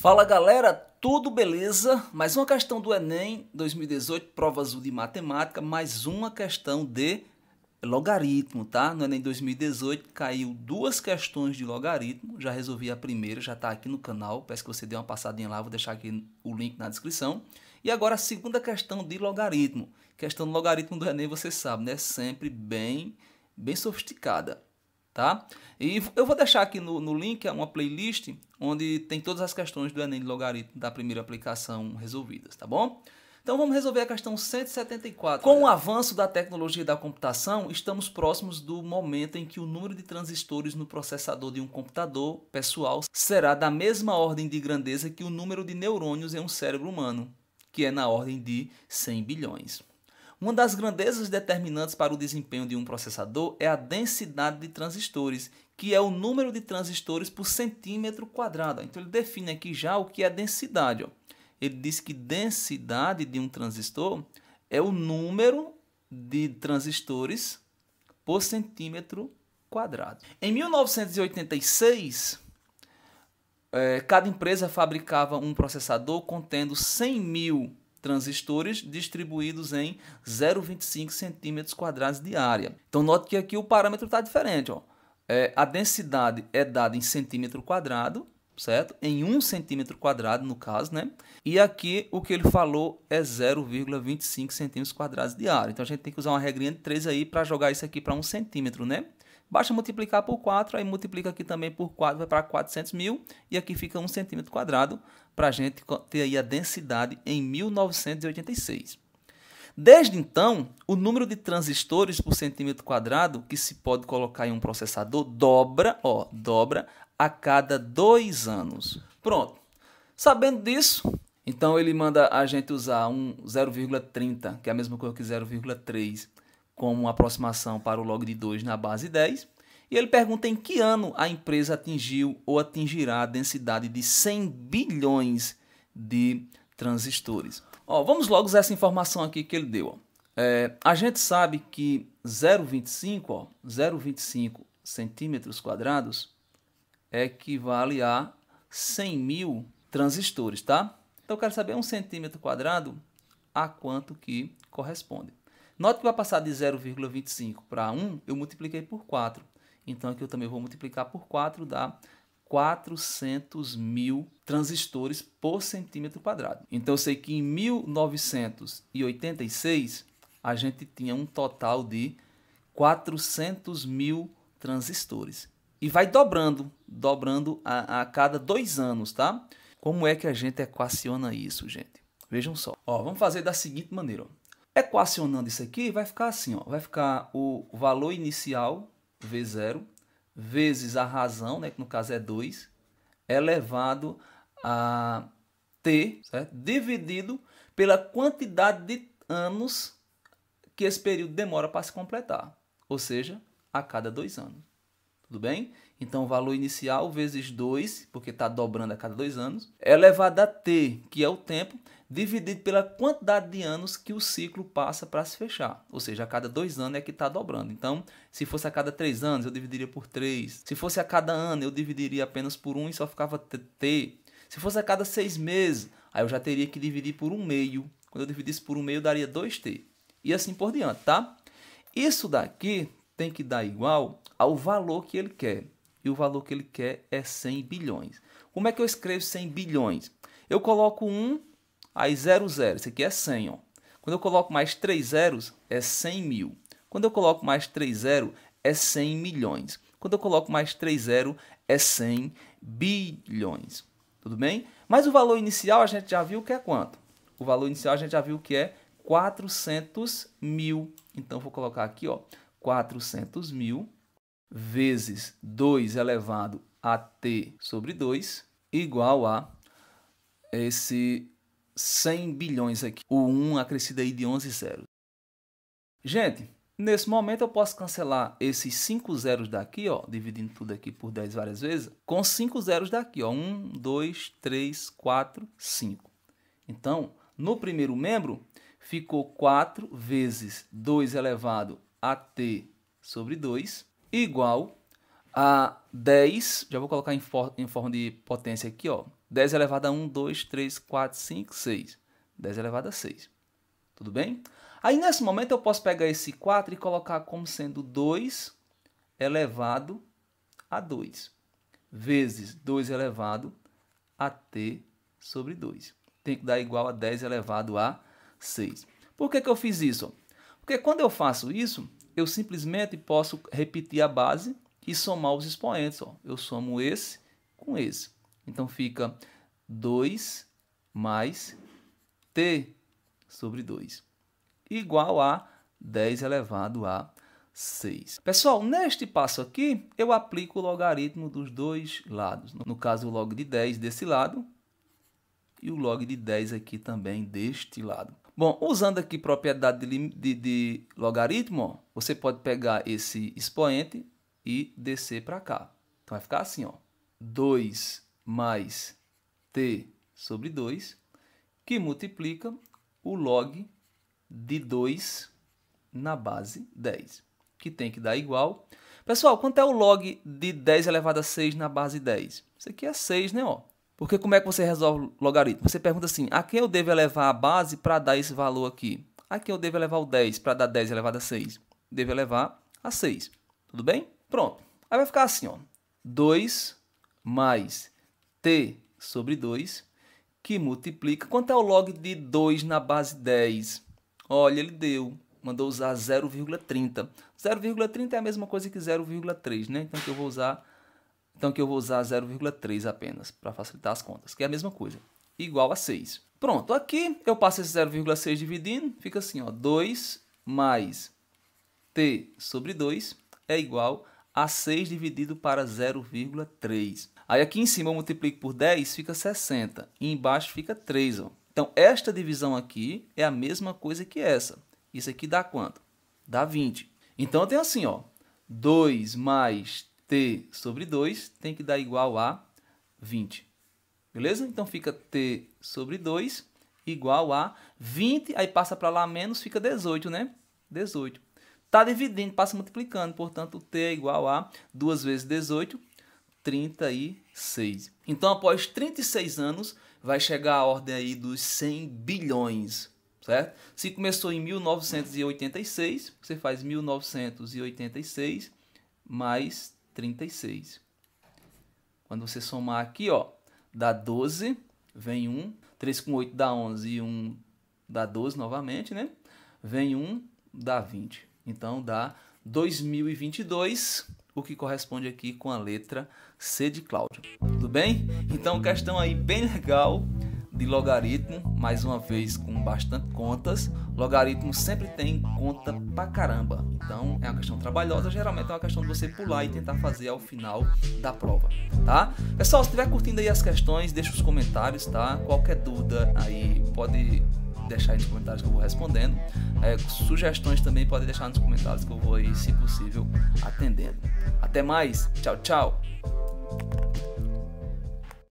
Fala galera, tudo beleza? Mais uma questão do Enem 2018, prova azul de matemática, mais uma questão de logaritmo, tá? No Enem 2018 caiu duas questões de logaritmo, já resolvi a primeira, já está aqui no canal, peço que você dê uma passadinha lá, vou deixar aqui o link na descrição. E agora a segunda questão de logaritmo. Questão do logaritmo do Enem, você sabe, né? Sempre bem, bem sofisticada tá? E eu vou deixar aqui no, no link é uma playlist onde tem todas as questões do Enem de logaritmo da primeira aplicação resolvidas, tá bom? Então vamos resolver a questão 174. Com o avanço da tecnologia da computação, estamos próximos do momento em que o número de transistores no processador de um computador pessoal será da mesma ordem de grandeza que o número de neurônios em um cérebro humano, que é na ordem de 100 bilhões. Uma das grandezas determinantes para o desempenho de um processador é a densidade de transistores, que é o número de transistores por centímetro quadrado. Então ele define aqui já o que é densidade. Ó. Ele diz que densidade de um transistor é o número de transistores por centímetro quadrado. Em 1986, eh, cada empresa fabricava um processador contendo 100 mil transistores distribuídos em 0,25 centímetros quadrados de área. Então note que aqui o parâmetro está diferente. Ó. É, a densidade é dada em centímetro quadrado, certo? Em 1 um centímetro quadrado, no caso, né? E aqui o que ele falou é 0,25 centímetros quadrados de área. Então a gente tem que usar uma regrinha de 3 aí para jogar isso aqui para 1 um centímetro, né? Basta multiplicar por 4, aí multiplica aqui também por 4, vai para 400 mil, e aqui fica 1 centímetro quadrado, para a gente ter aí a densidade em 1986. Desde então, o número de transistores por centímetro quadrado que se pode colocar em um processador dobra, ó, dobra a cada dois anos. Pronto. Sabendo disso, então ele manda a gente usar um 0,30, que é a mesma coisa que 0,3 como aproximação para o log de 2 na base 10. E ele pergunta em que ano a empresa atingiu ou atingirá a densidade de 100 bilhões de transistores. Ó, vamos logo usar essa informação aqui que ele deu. É, a gente sabe que 0,25 0,25 centímetros quadrados equivale a 100 mil transistores, tá? Então eu quero saber um centímetro quadrado a quanto que corresponde. Note que para passar de 0,25 para 1, eu multipliquei por 4. Então aqui eu também vou multiplicar por 4, dá 400 mil transistores por centímetro quadrado. Então eu sei que em 1986 a gente tinha um total de 400 mil transistores. E vai dobrando, dobrando a, a cada dois anos, tá? Como é que a gente equaciona isso, gente? Vejam só. Ó, vamos fazer da seguinte maneira. Ó. Equacionando isso aqui, vai ficar assim, ó, vai ficar o valor inicial, V0, vezes a razão, né, que no caso é 2, elevado a T, certo? dividido pela quantidade de anos que esse período demora para se completar, ou seja, a cada dois anos tudo bem? Então, o valor inicial vezes 2, porque está dobrando a cada dois anos, é elevado a t, que é o tempo, dividido pela quantidade de anos que o ciclo passa para se fechar. Ou seja, a cada dois anos é que está dobrando. Então, se fosse a cada três anos, eu dividiria por 3. Se fosse a cada ano, eu dividiria apenas por 1 um e só ficava t. Se fosse a cada seis meses, aí eu já teria que dividir por um meio. Quando eu dividisse por um meio, daria 2t. E assim por diante, tá? Isso daqui tem que dar igual ao valor que ele quer. E o valor que ele quer é 100 bilhões. Como é que eu escrevo 100 bilhões? Eu coloco 1, aí 0, 0. Isso aqui é 100. Ó. Quando eu coloco mais 3 zeros, é 100 mil. Quando eu coloco mais 3 zeros, é 100 milhões. Quando eu coloco mais 3 zeros, é 100 bilhões. Tudo bem? Mas o valor inicial a gente já viu que é quanto? O valor inicial a gente já viu que é 400 mil. Então, vou colocar aqui, ó, 400 mil vezes 2 elevado a t sobre 2 igual a esse 100 bilhões aqui, o 1 acrescido aí de 11 zeros. Gente, nesse momento eu posso cancelar esses 5 zeros daqui, ó, dividindo tudo aqui por 10 várias vezes, com 5 zeros daqui, ó, 1, 2, 3, 4, 5. Então, no primeiro membro, ficou 4 vezes 2 elevado a t sobre 2 igual a 10, já vou colocar em, for, em forma de potência aqui, ó. 10 elevado a 1, 2, 3, 4, 5, 6. 10 elevado a 6. Tudo bem? Aí, nesse momento, eu posso pegar esse 4 e colocar como sendo 2 elevado a 2. Vezes 2 elevado a t sobre 2. Tem que dar igual a 10 elevado a 6. Por que, que eu fiz isso? Porque quando eu faço isso, eu simplesmente posso repetir a base e somar os expoentes. Ó. Eu somo esse com esse. Então fica 2 mais t sobre 2 igual a 10 elevado a 6. Pessoal, neste passo aqui, eu aplico o logaritmo dos dois lados. No caso, o log de 10 desse lado e o log de 10 aqui também deste lado. Bom, usando aqui propriedade de, de, de logaritmo, você pode pegar esse expoente e descer para cá. Então vai ficar assim, ó, 2 mais t sobre 2, que multiplica o log de 2 na base 10, que tem que dar igual. Pessoal, quanto é o log de 10 elevado a 6 na base 10? Isso aqui é 6, né? Ó? Porque como é que você resolve o logaritmo? Você pergunta assim, a quem eu devo elevar a base para dar esse valor aqui? A quem eu devo elevar o 10 para dar 10 elevado a 6? Devo elevar a 6, tudo bem? Pronto. Aí vai ficar assim, ó, 2 mais t sobre 2, que multiplica. Quanto é o log de 2 na base 10? Olha, ele deu. Mandou usar 0,30. 0,30 é a mesma coisa que 0,3, né? Então, que eu vou usar então aqui eu vou usar 0,3 apenas para facilitar as contas, que é a mesma coisa, igual a 6. Pronto, aqui eu passo esse 0,6 dividindo, fica assim, ó, 2 mais t sobre 2 é igual a 6 dividido para 0,3. Aí aqui em cima eu multiplico por 10, fica 60, e embaixo fica 3, ó. Então esta divisão aqui é a mesma coisa que essa. Isso aqui dá quanto? Dá 20. Então eu tenho assim, ó, 2 mais t t sobre 2 tem que dar igual a 20. Beleza? Então fica t sobre 2 igual a 20, aí passa para lá menos, fica 18, né? 18. Está dividindo, passa multiplicando, portanto, t é igual a 2 vezes 18, 36. Então, após 36 anos, vai chegar a ordem aí dos 100 bilhões, certo? Se começou em 1986, você faz 1986 mais 36. Quando você somar aqui, ó, dá 12, vem 1, 3 com 8 dá 11 e 1 dá 12 novamente, né? Vem 1, dá 20. Então dá 2022, o que corresponde aqui com a letra C de Cláudio. Tudo bem? Então, questão aí bem legal de logaritmo, mais uma vez com bastante contas. Logaritmo sempre tem conta pra caramba. Então é uma questão trabalhosa, geralmente é uma questão de você pular e tentar fazer ao final da prova, tá? Pessoal, se estiver curtindo aí as questões, deixa os comentários, tá? Qualquer dúvida aí pode deixar aí nos comentários que eu vou respondendo. É, sugestões também pode deixar nos comentários que eu vou aí, se possível, atendendo. Até mais, tchau, tchau!